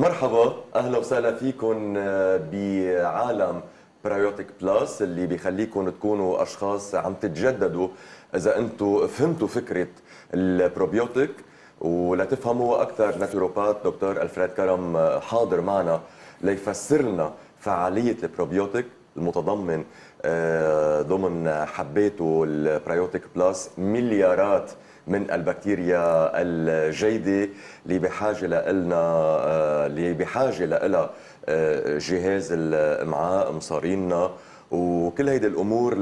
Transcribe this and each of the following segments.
مرحبا اهلا وسهلا فيكم آه، بعالم برايوتيك بلس اللي بيخليكم تكونوا اشخاص عم تتجددوا اذا انتم فهمتوا فكره البروبيوتيك ولتفهموا اكثر ناتوروبات دكتور الفريد كرم آه، حاضر معنا ليفسر لنا فعاليه البروبيوتيك المتضمن آه، ضمن حبيته البرايوتيك بلس مليارات من البكتيريا الجيده اللي بحاجه لنا اللي آه، بحاجه لها آه، جهاز الامعاء مصاريننا وكل هيدي الامور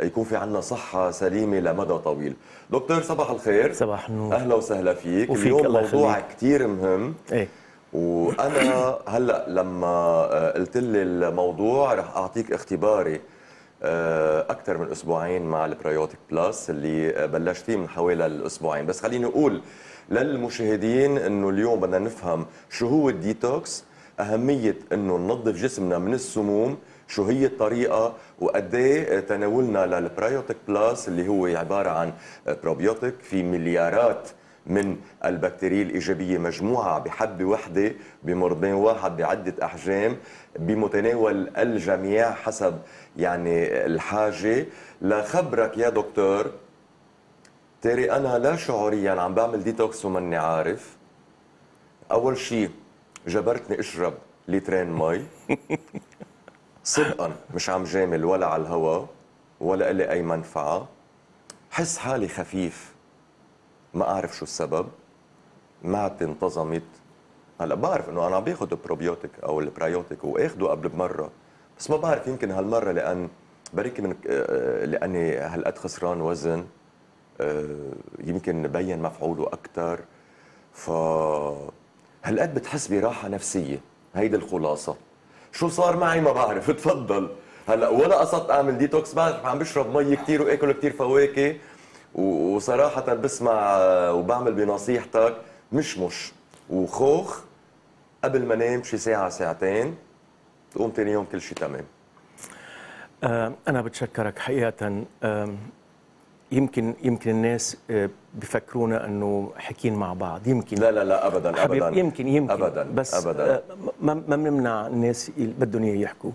ليكون في عندنا صحه سليمه لمدى طويل. دكتور صباح الخير صباح النور اهلا وسهلا فيك وفيك اليوم موضوع كثير مهم ايه وانا هلا لما آه، قلت لي الموضوع رح اعطيك اختباري آه، اكثر من اسبوعين مع البريوتيك بلس اللي بلشت فيه من حوالي الاسبوعين بس خليني اقول للمشاهدين انه اليوم بدنا نفهم شو هو الديتوكس اهميه انه ننظف جسمنا من السموم شو هي الطريقة وقد إيه تناولنا للبرايوتيك بلاس اللي هو عبارة عن بروبيوتيك في مليارات من البكتيريا الإيجابية مجموعة بحبة وحدة بمرضين واحد بعدة أحجام بمتناول الجميع حسب يعني الحاجة لخبرك يا دكتور تاري أنا لا شعوريا عم بعمل ديتوكس وماني عارف أول شيء جبرتني أشرب لترين مي صدقا مش عم جامل ولا على الهواء ولا إلي أي منفعة حس حالي خفيف ما اعرف شو السبب ما عاد انتظمت هلا بعرف انه انا عم باخذ البروبيوتيك او البرايوتيك واخذه قبل بمره بس ما بعرف يمكن هالمره لان بركي من آه، آه، لاني هالقد خسران وزن آه، يمكن بين مفعوله اكثر ف هالقد بتحس براحه نفسيه هيدي الخلاصه شو صار معي ما بعرف تفضل هلا ولا قصدت اعمل ديتوكس بعرف عم بشرب مي كثير واكل كثير فواكه وصراحه بسمع وبعمل بنصيحتك مشمش وخوخ قبل ما نام شي ساعه ساعتين تقوم ثاني يوم كل شي تمام آه، أنا بتشكرك حقيقة يمكن يمكن الناس آه، بفكرونا انه حكين مع بعض يمكن لا لا لا ابدا ابدا يمكن يمكن ابدا بس آه، ابدا ما بنمنع الناس بدهم اياه يحكوا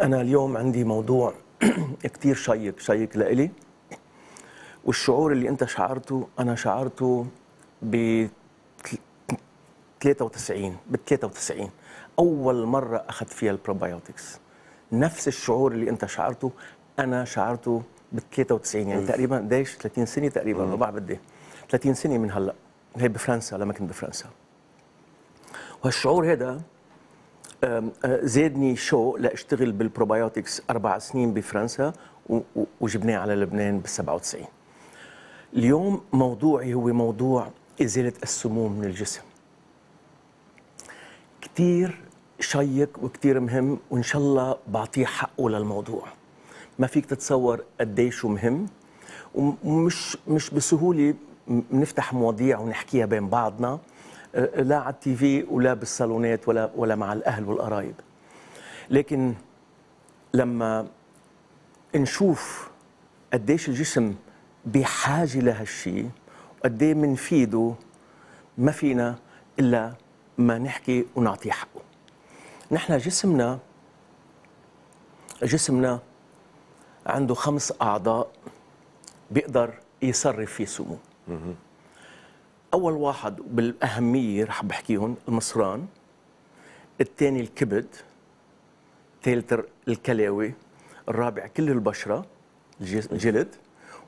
انا اليوم عندي موضوع كثير شيق شيق لإلي والشعور اللي انت شعرته انا شعرته ب 93 بال 93 اول مره اخذت فيها البروبايوتكس نفس الشعور اللي انت شعرته انا شعرته بال 93 يعني تقريبا قديش 30 سنه تقريبا ما بعرف بدي 30 سنه من هلا هي بفرنسا لما كنت بفرنسا وهالشعور هذا آه، زادني شوق لاشتغل بالبروبايوتكس اربع سنين بفرنسا وجبناه على لبنان بال 97 اليوم موضوعي هو موضوع إزالة السموم من الجسم كتير شيق وكتير مهم وإن شاء الله بعطيه حقه للموضوع ما فيك تتصور قديش إيه مهم ومش مش بسهولة بنفتح مواضيع ونحكيها بين بعضنا آه، لا على التي في ولا بالصالونات ولا ولا مع الأهل والقرايب لكن لما نشوف قديش الجسم بحاجه لهالشيء وقد ايه بنفيده ما فينا الا ما نحكي ونعطيه حقه نحن جسمنا جسمنا عنده خمس اعضاء بيقدر يصرف فيه سمو اول واحد بالاهميه رح بحكيهم المصران الثاني الكبد الثالث الكلاوي الرابع كل البشره الجلد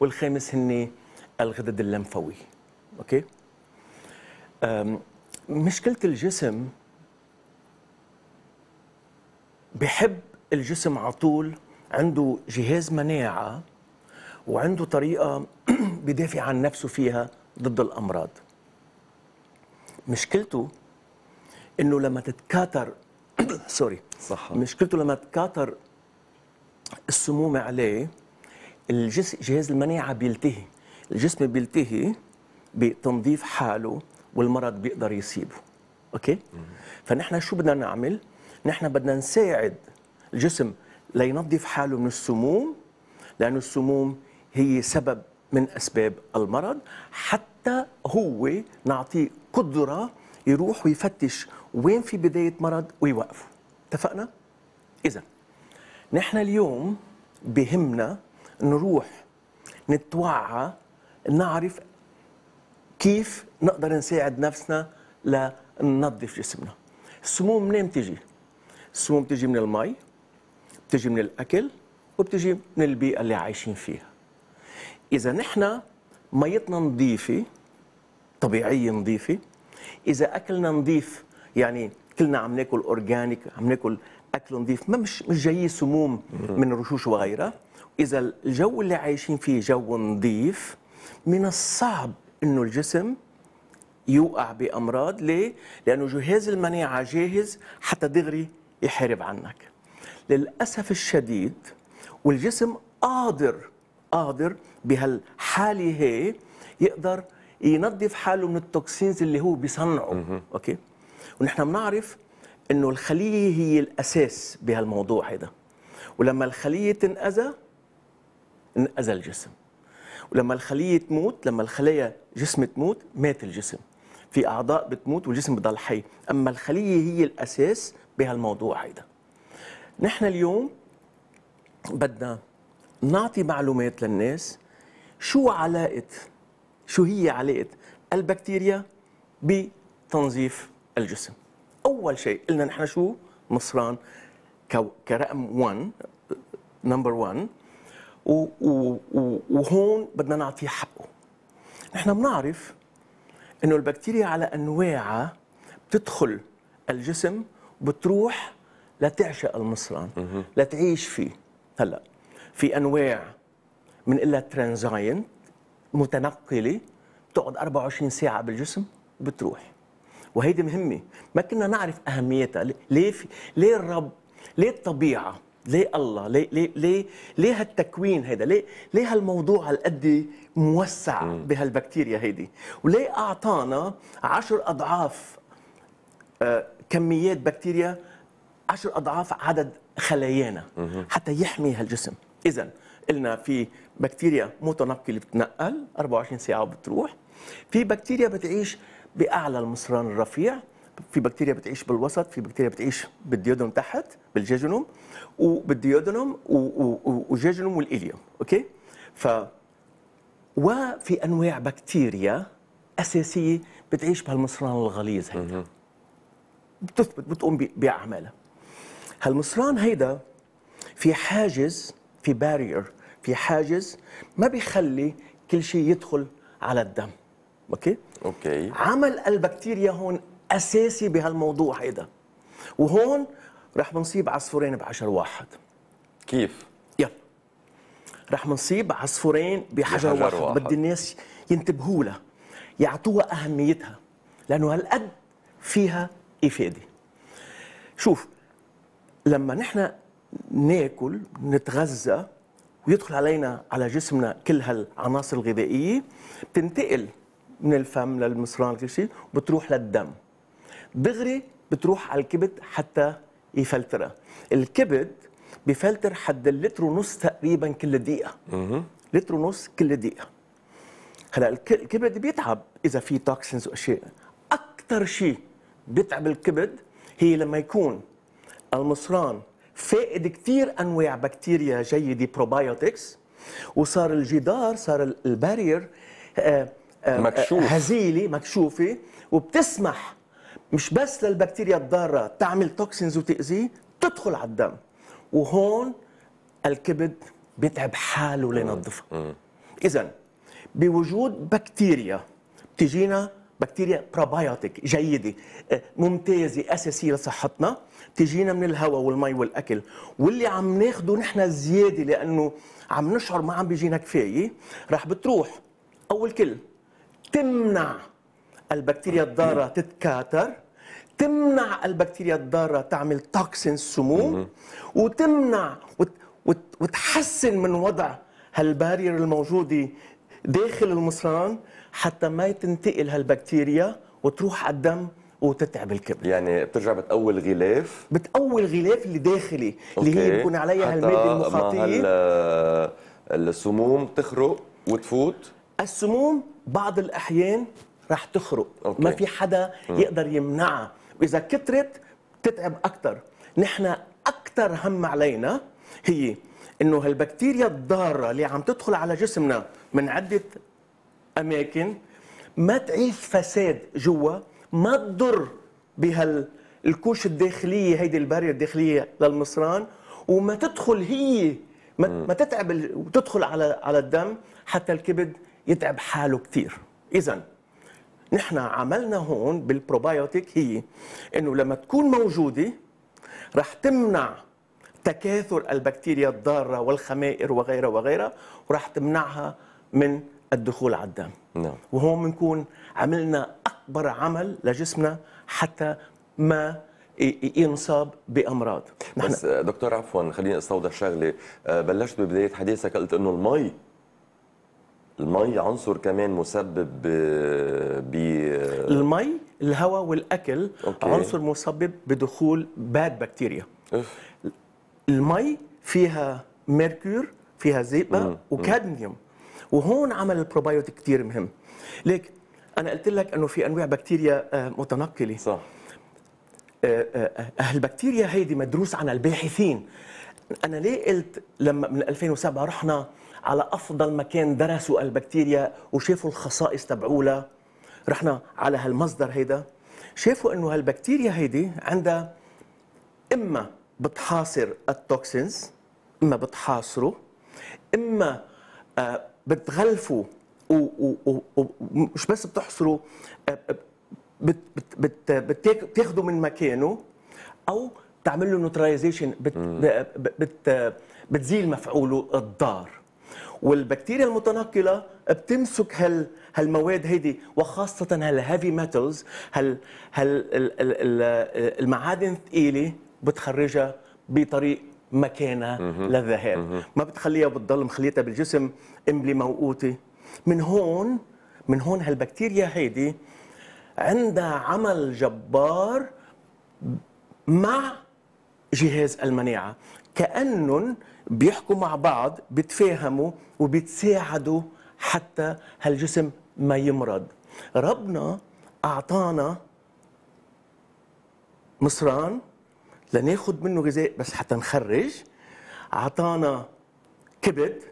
والخامس هن الغدد اللمفوي اوكي مشكله الجسم بحب الجسم على طول عنده جهاز مناعه وعنده طريقه بدافع عن نفسه فيها ضد الامراض مشكلته انه لما تتكاثر سوري صح مشكلته لما تتكاثر السموم عليه الجس... جهاز المناعه بيلتهي الجسم بيلتهي بتنظيف حاله والمرض بيقدر يسيبه اوكي فنحن شو بدنا نعمل نحن بدنا نساعد الجسم لينظف حاله من السموم لأن السموم هي سبب من أسباب المرض حتى هو نعطيه قدرة يروح ويفتش وين في بداية مرض ويوقفه اتفقنا؟ إذا نحن اليوم بهمنا نروح نتوعى نعرف كيف نقدر نساعد نفسنا لننظف جسمنا السموم منين بتجي؟ السموم بتجي من المي بتجي من الأكل وبتجي من البيئة اللي عايشين فيها إذا نحن ميتنا نظيفة طبيعية نظيفة إذا أكلنا نظيف يعني كلنا عم ناكل أورجانيك عم ناكل أكل نظيف ما مش مش جاي سموم من رشوش وغيرها اذا الجو اللي عايشين فيه جو نظيف من الصعب انه الجسم يوقع بامراض ليه لانه جهاز المناعه جاهز حتى دغري يحارب عنك للاسف الشديد والجسم قادر قادر بهالحاله هي يقدر ينظف حاله من التوكسينز اللي هو بيصنعه اوكي ونحن بنعرف انه الخليه هي الاساس بهالموضوع هذا ولما الخليه تنأذى انأذى الجسم ولما الخلية تموت لما الخلايا جسم تموت مات الجسم في أعضاء بتموت والجسم بضل حي أما الخلية هي الأساس بهالموضوع هيدا نحن اليوم بدنا نعطي معلومات للناس شو علاقة شو هي علاقة البكتيريا بتنظيف الجسم أول شيء قلنا نحن شو مصران كرقم 1 نمبر 1 وهون بدنا نعطيه حقه نحن بنعرف انه البكتيريا على انواعها بتدخل الجسم وبتروح لتعشق المصران لتعيش فيه هلا في انواع الا ترانزاين متنقله بتقعد 24 ساعه بالجسم وبتروح وهيدي مهمه ما كنا نعرف اهميتها ليه في ليه الرب ليه الطبيعه ليه الله ليه ليه ليه ليه هالتكوين هيدا ليه ليه هالموضوع هالقد موسع بهالبكتيريا هيدي وليه اعطانا عشر اضعاف آه، كميات بكتيريا عشر اضعاف عدد خلايانا حتى يحمي هالجسم اذا قلنا في بكتيريا متنقله بتنقل 24 ساعه وبتروح في بكتيريا بتعيش باعلى المصران الرفيع في بكتيريا بتعيش بالوسط في بكتيريا بتعيش بالديودنوم تحت بالجيجنوم وبالديودنوم وجيجنوم والإليوم أوكي ف وفي أنواع بكتيريا أساسية بتعيش بهالمصران الغليظ هيدا بتثبت بتقوم بأعمالها هالمصران هيدا في حاجز في بارير في حاجز ما بيخلي كل شيء يدخل على الدم اوكي اوكي عمل البكتيريا هون اساسي بهالموضوع هيدا وهون رح بنصيب عصفورين بحجر واحد كيف؟ يلا رح بنصيب عصفورين بحجر, بحجر واحد. واحد بدي الناس ينتبهوا لها يعطوها اهميتها لانه هالقد فيها افاده شوف لما نحن ناكل نتغذى ويدخل علينا على جسمنا كل هالعناصر الغذائيه بتنتقل من الفم للمصران كل شيء وبتروح للدم دغري بتروح على الكبد حتى يفلترها الكبد بفلتر حد اللتر ونص تقريبا كل دقيقه لتر ونص كل دقيقه هلا الكبد بيتعب اذا في توكسينز واشياء اكثر شيء بيتعب الكبد هي لما يكون المصران فائد كثير انواع بكتيريا جيده بروبايوتكس وصار الجدار صار البارير آه، آه، مكشوف هزيله مكشوفه وبتسمح مش بس للبكتيريا الضاره تعمل توكسينز وتاذيه تدخل على الدم وهون الكبد بيتعب حاله لينظفها اذا بوجود بكتيريا بتجينا بكتيريا بروبايوتيك جيده آه، ممتازه اساسيه لصحتنا تجينا من الهواء والمي والاكل واللي عم ناخده نحن زياده لانه عم نشعر ما عم بيجينا كفايه راح بتروح اول كل تمنع البكتيريا الضاره تتكاثر تمنع البكتيريا الضاره تعمل توكسين سموم وتمنع وت وت وتحسن من وضع هالبارير الموجوده داخل المصران حتى ما تنتقل هالبكتيريا وتروح على الدم وتتعب الكبد يعني بترجع بتقوي الغلاف بتقوي الغلاف اللي داخلي أوكي. اللي هي بيكون عليها الماده المخاطيه السموم تخرق وتفوت السموم بعض الاحيان رح تخرق أوكي. ما في حدا يقدر يمنعها واذا كترت بتتعب اكثر نحن اكثر هم علينا هي انه هالبكتيريا الضاره اللي عم تدخل على جسمنا من عده اماكن ما تعيش فساد جوا ما تضر بهالكوش الداخليه هيدي الباريه الداخليه للمصران وما تدخل هي ما, ما تتعب وتدخل على على الدم حتى الكبد يتعب حاله كثير اذا نحن عملنا هون بالبروبايوتيك هي انه لما تكون موجوده رح تمنع تكاثر البكتيريا الضاره والخمائر وغيرها وغيرها ورح تمنعها من الدخول على الدم نعم. وهون بنكون عملنا اكبر عمل لجسمنا حتى ما ينصاب بامراض نحن بس دكتور عفوا خليني استوضح شغله آه، بلشت ببدايه حديثك قلت انه المي المي عنصر كمان مسبب ب المي الهواء والاكل أوكي. عنصر مسبب بدخول باد بكتيريا أوف. المي فيها ميركور فيها زئبه وكادميوم وهون عمل البروبايوتيك كثير مهم ليك انا قلت لك انه في انواع بكتيريا آه، متنقله صح البكتيريا آه، آه، هيدي مدروس عنها الباحثين انا ليه قلت لما من 2007 رحنا على افضل مكان درسوا البكتيريا وشافوا الخصائص تبعولها رحنا على هالمصدر هيدا شافوا انه هالبكتيريا هيدي عندها اما بتحاصر التوكسينز اما بتحاصره اما آه، بتغلفه ومش بس بتحصره آه، بت بتاخده من مكانه او بتعمل له نوترايزيشن بت بت بتزيل مفعوله الضار والبكتيريا المتنقله بتمسك هال هالمواد هيدي وخاصه هالهيفي ميتلز هال هال المعادن الثقيله بتخرجها بطريق مكانها للذهاب ما بتخليها بتضل مخليتها بالجسم املي موقوته من هون من هون هالبكتيريا هيدي عندها عمل جبار مع جهاز المناعه كأنهم بيحكوا مع بعض بيتفاهموا وبتساعدوا حتى هالجسم ما يمرض ربنا أعطانا مصران لناخد منه غذاء بس حتى نخرج أعطانا كبد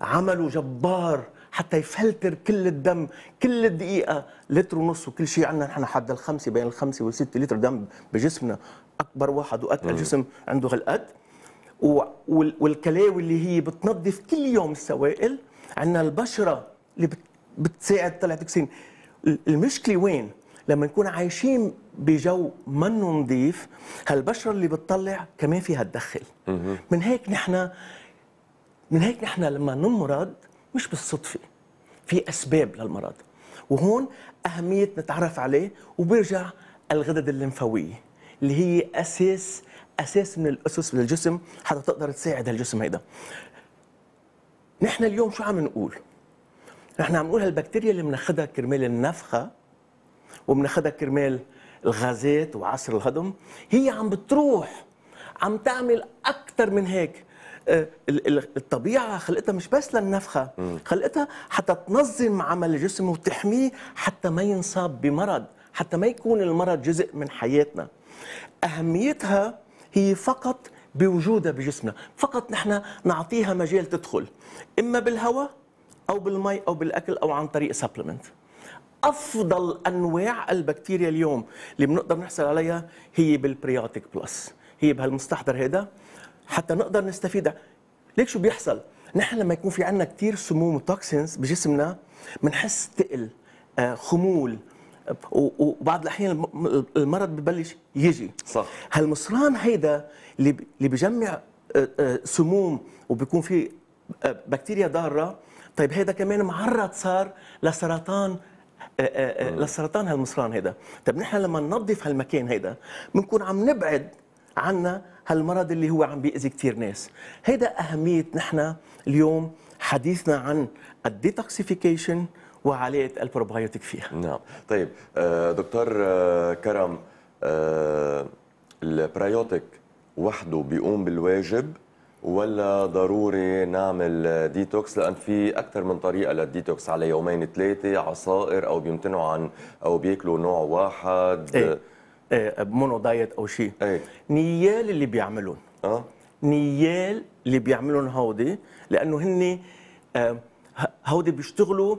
عملوا جبار حتى يفلتر كل الدم كل دقيقة لتر ونص وكل شيء عندنا نحن حد الخمسة بين الخمسة والستة لتر دم بجسمنا أكبر واحد وأتقل آه. جسم عنده هالقد والكلاوي اللي هي بتنظف كل يوم السوائل عندنا البشره اللي بتساعد طلع تكسين المشكله وين؟ لما نكون عايشين بجو منه نظيف هالبشره اللي بتطلع كمان فيها تدخل من هيك نحن من هيك نحن لما نمرض مش بالصدفه في اسباب للمرض وهون اهميه نتعرف عليه وبيرجع الغدد الليمفاويه اللي هي اساس اساس من الاسس للجسم حتى تقدر تساعد هالجسم هيدا نحن اليوم شو عم نقول نحن عم نقول هالبكتيريا اللي بناخذها كرمال النفخه وبناخذها كرمال الغازات وعصر الهضم هي عم بتروح عم تعمل اكثر من هيك آه، الطبيعه خلقتها مش بس للنفخه خلقتها حتى تنظم عمل الجسم وتحميه حتى ما ينصاب بمرض حتى ما يكون المرض جزء من حياتنا اهميتها هي فقط بوجودها بجسمنا فقط نحن نعطيها مجال تدخل إما بالهواء أو بالماء أو بالأكل أو عن طريق سبلمنت أفضل أنواع البكتيريا اليوم اللي بنقدر نحصل عليها هي بالبريوتيك بلس هي بهالمستحضر هذا حتى نقدر نستفيد ليك شو بيحصل نحن لما يكون في عندنا كثير سموم وتوكسينز بجسمنا بنحس تقل آه، خمول وبعض الاحيان المرض ببلش يجي صح هالمصران هيدا اللي اللي بجمع آه، آه، سموم وبيكون في آه، بكتيريا ضاره طيب هيدا كمان معرض صار لسرطان لسرطان هالمصران هيدا طيب نحن لما ننظف هالمكان هيدا بنكون عم نبعد عنا هالمرض اللي هو عم بيأذي كثير ناس هيدا أهمية نحن اليوم حديثنا عن الديتوكسيفيكيشن وعاليه البروبايوتيك فيها نعم طيب آه، دكتور آه، كرم آه، البرايوتيك وحده بيقوم بالواجب ولا ضروري نعمل ديتوكس لان في اكثر من طريقه للديتوكس على يومين ثلاثه عصائر او بيمتنعوا عن او بياكلوا نوع واحد اي اي مونو دايت او شيء اي نيال اللي بيعملون اه نيال اللي بيعملون هودي لانه هن هودي بيشتغلوا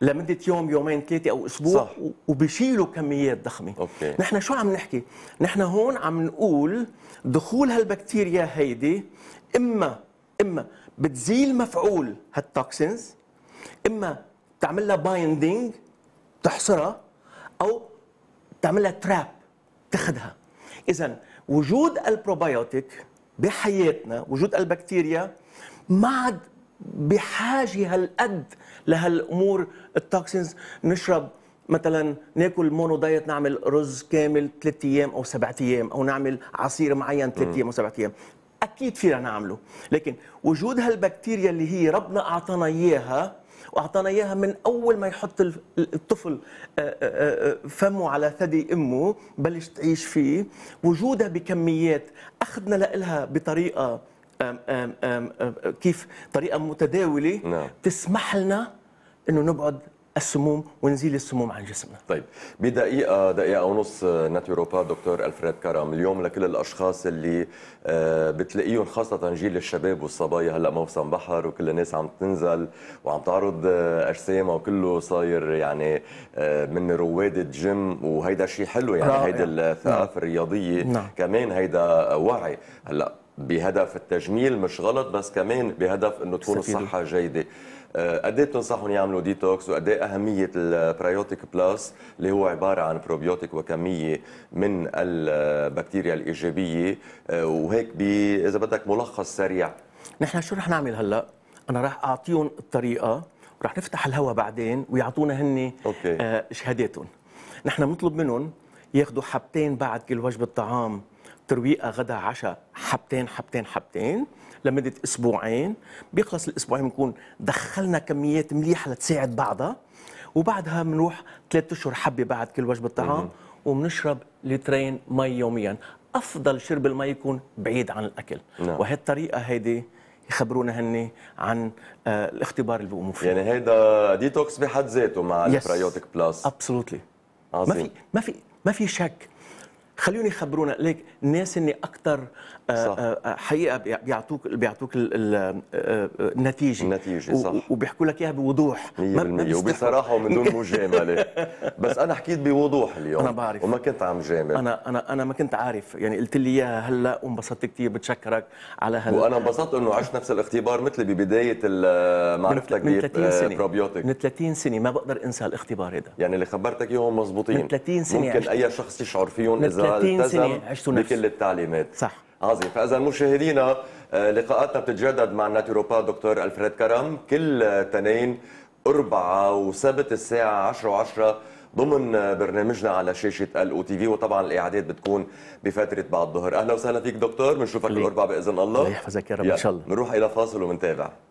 لمده يوم يومين ثلاثه او اسبوع صح. وبيشيلوا كميات ضخمه أوكي. نحن شو عم نحكي نحن هون عم نقول دخول هالبكتيريا هيدي اما اما بتزيل مفعول هالتوكسينز اما تعمل لها بايندينج تحصرها او تعمل لها تراب تاخذها اذا وجود البروبايوتيك بحياتنا وجود البكتيريا ما عاد بحاجه هالقد لهالامور التوكسينز نشرب مثلا ناكل مونو دايت نعمل رز كامل ثلاث ايام او سبعة ايام او نعمل عصير معين ثلاث ايام او سبعة ايام اكيد فينا نعمله لكن وجود هالبكتيريا اللي هي ربنا اعطانا اياها واعطانا اياها من اول ما يحط الطفل آه، آه، آه، فمه على ثدي امه بلش تعيش فيه وجودها بكميات اخذنا لها بطريقه كيف طريقه متداوله نعم. تسمح لنا انه نبعد السموم ونزيل السموم عن جسمنا طيب بدقيقه دقيقه ونص آه، ناتيوروبا دكتور الفريد كرم اليوم لكل الاشخاص اللي آه، بتلاقيهم خاصه جيل الشباب والصبايا هلا موسم بحر وكل الناس عم تنزل وعم تعرض آه، اجسامها وكله صاير يعني من رواد الجيم وهيدا شيء حلو يعني هيدا الثقافه نعم. الرياضيه نعم. كمان هيدا وعي هلا بهدف التجميل مش غلط بس كمان بهدف انه تكون الصحه جيده آه، قد ايه بتنصحهم يعملوا ديتوكس وقد ايه اهميه البرايوتيك بلس اللي هو عباره عن بروبيوتيك وكميه من البكتيريا الايجابيه آه، وهيك اذا بدك ملخص سريع نحن شو رح نعمل هلا؟ انا رح اعطيهم الطريقه ورح نفتح الهواء بعدين ويعطونا هن أوكي. آه، شهاداتهم نحن بنطلب منهم ياخذوا حبتين بعد كل وجبه طعام ترويقه غدا عشاء حبتين حبتين حبتين لمده اسبوعين بيخلص الاسبوعين بنكون دخلنا كميات مليحه لتساعد بعضها وبعدها بنروح ثلاث اشهر حبه بعد كل وجبه طعام وبنشرب لترين مي يوميا افضل شرب المي يكون بعيد عن الاكل نعم. وهالطريقه هيدي يخبرونا هن عن آه، الاختبار اللي بيقوموا فيه يعني هيدا ديتوكس بحد ذاته مع البرايوتيك بلس ابسولوتلي ما في ما في ما في شك خليهم يخبرونا ليك الناس اللي اكثر آه، آه، آه، حقيقه بيعطوك بيعطوك النتيجه النتيجه صح وبيحكوا لك اياها بوضوح 100% وبصراحه ومن دون مجامله بس انا حكيت بوضوح اليوم انا بعرف وما كنت عم جامل انا انا انا ما كنت عارف يعني قلت لي اياها هلا وانبسطت كثير بتشكرك على هلا وانا انبسطت انه عشت نفس الاختبار مثلي ببدايه معرفتك من 30 سنه من 30 سنه ما بقدر انسى الاختبار هذا يعني اللي خبرتك اياهم مزبوطين من 30 سنه ممكن اي شخص يشعر فيهم اذا 30 سنه عشت نفس بكل التعليمات صح عظيم فاذا مشاهدينا آه، لقاءاتنا بتتجدد مع الناتيروبا دكتور الفريد كرم كل تنين أربعة وسبت الساعة 10 و10 ضمن برنامجنا على شاشة الأو تي في وطبعا الإعداد بتكون بفترة بعد الظهر أهلا وسهلا فيك دكتور بنشوفك الأربعة بإذن الله الله يحفظك يا رب إن شاء الله بنروح إلى فاصل ومنتابع